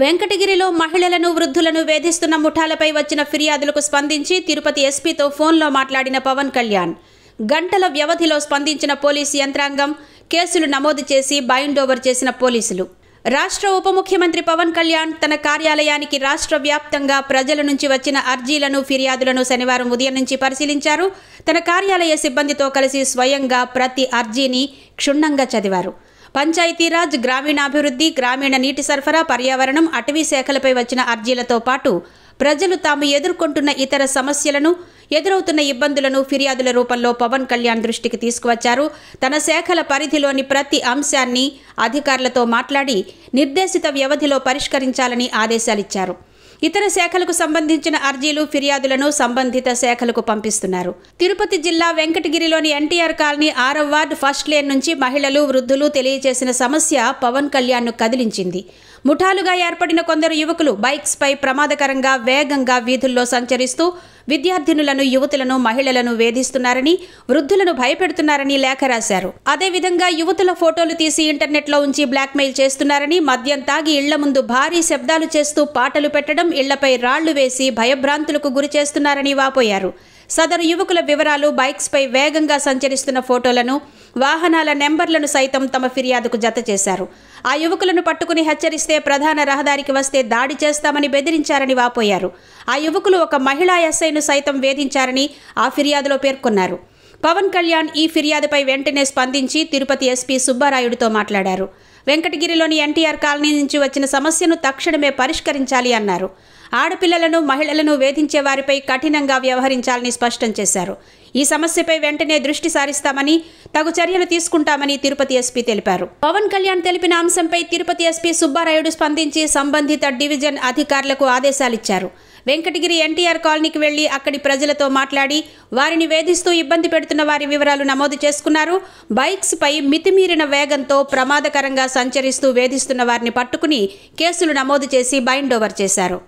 వెంకటగిరిలో మహిళలను వృద్ధులను వేధిస్తున్న ముఠాలపై వచ్చిన ఫిర్యాదులకు స్పందించి తిరుపతి ఎస్పీతో ఫోన్లో మాట్లాడిన పవన్ కళ్యాణ్ గంటల వ్యవధిలో స్పందించిన పోలీసు యంత్రాంగం కేసులు నమోదు చేసి బైండ్ ఓవర్ చేసిన పోలీసులు రాష్ట్ర ఉప ముఖ్యమంత్రి పవన్ కళ్యాణ్ తన కార్యాలయానికి రాష్ట్ర వ్యాప్తంగా ప్రజల నుంచి వచ్చిన అర్జీలను ఫిర్యాదులను శనివారం ఉదయం నుంచి పరిశీలించారు తన కార్యాలయ సిబ్బందితో కలిసి స్వయంగా ప్రతి అర్జీని క్షుణ్ణంగా చదివారు పంచాయతీరాజ్ గ్రామీణాభివృద్ధి గ్రామీణ నీటి సరఫరా పర్యావరణం అటవీ శాఖలపై వచ్చిన అర్జీలతో పాటు ప్రజలు తాము ఎదుర్కొంటున్న ఇతర సమస్యలను ఎదురవుతున్న ఇబ్బందులను ఫిర్యాదుల రూపంలో పవన్ కళ్యాణ్ దృష్టికి తీసుకువచ్చారు తన శాఖల పరిధిలోని ప్రతి అంశాన్ని అధికారులతో మాట్లాడి నిర్దేశిత వ్యవధిలో పరిష్కరించాలని ఆదేశాలిచ్చారు ఇతర శాఖలకు సంబంధించిన అర్జీలు ఫిర్యాదులను సంబంధిత శాఖలకు పంపిస్తున్నారు తిరుపతి జిల్లా వెంకటగిరిలోని ఎన్టీఆర్ కాలనీ ఆరో వార్డు ఫస్ట్ లేన్ నుంచి మహిళలు వృద్ధులు తెలియజేసిన సమస్య పవన్ కళ్యాణ్ను కదిలించింది ముఠాలుగా ఏర్పడిన కొందరు యువకులు బైక్స్పై ప్రమాదకరంగా వేగంగా వీధుల్లో సంచరిస్తూ విద్యార్థినులను యువతులను మహిళలను వేధిస్తున్నారని వృద్ధులను భయపెడుతున్నారని లేఖ రాశారు అదేవిధంగా యువతుల ఫోటోలు తీసి ఇంటర్నెట్లో ఉంచి బ్లాక్మెయిల్ చేస్తున్నారని మద్యం తాగి ఇళ్ల ముందు భారీ శబ్దాలు చేస్తూ పాటలు పెట్టడం ఇళ్లపై రాళ్లు వేసి భయభ్రాంతులకు గురి చేస్తున్నారని వాపోయారు సదరు యువకుల వివరాలు బైక్స్పై వేగంగా సంచరిస్తున్న ఫోటోలను వాహనాల నెంబర్లను సైతం తమ ఫిర్యాదుకు జత చేశారు ఆ యువకులను పట్టుకుని హెచ్చరిస్తే ప్రధాన రహదారికి వస్తే దాడి చేస్తామని బెదిరించారని వాపోయారు ఆ యువకులు ఒక మహిళా ఎస్ఐను సైతం వేధించారని ఆ ఫిర్యాదులో పేర్కొన్నారు పవన్ కళ్యాణ్ ఈ ఫిర్యాదుపై వెంటనే స్పందించి తిరుపతి ఎస్పీ సుబ్బారాయుడితో మాట్లాడారు వెంకటగిరిలోని ఎన్టీఆర్ కాలనీ నుంచి వచ్చిన సమస్యను తక్షణమే పరిష్కరించాలి అన్నారు ఆడపిల్లలను మహిళలను వేధించే వారిపై కఠినంగా వ్యవహరించాలని స్పష్టం చేశారు ఈ సమస్యపై వెంటనే దృష్టి సారిస్తామని తగు చర్యలు తీసుకుంటామని తిరుపతి ఎస్పీ తెలిపారు పవన్ కళ్యాణ్ తెలిపిన అంశంపై తిరుపతి ఎస్పీ సుబ్బారాయుడు స్పందించి సంబంధిత డివిజన్ అధికారులకు ఆదేశాలిచ్చారు వెంకటగిరి ఎన్టీఆర్ కాలనీకి వెళ్లి అక్కడి ప్రజలతో మాట్లాడి వారిని వేధిస్తూ ఇబ్బంది పెడుతున్న వారి వివరాలు నమోదు చేసుకున్నారు బైక్స్పై మితిమీరిన వేగంతో ప్రమాదకరంగా సంచరిస్తూ వేధిస్తున్న వారిని పట్టుకుని కేసులు నమోదు చేసి బైండ్ ఓవర్ చేశారు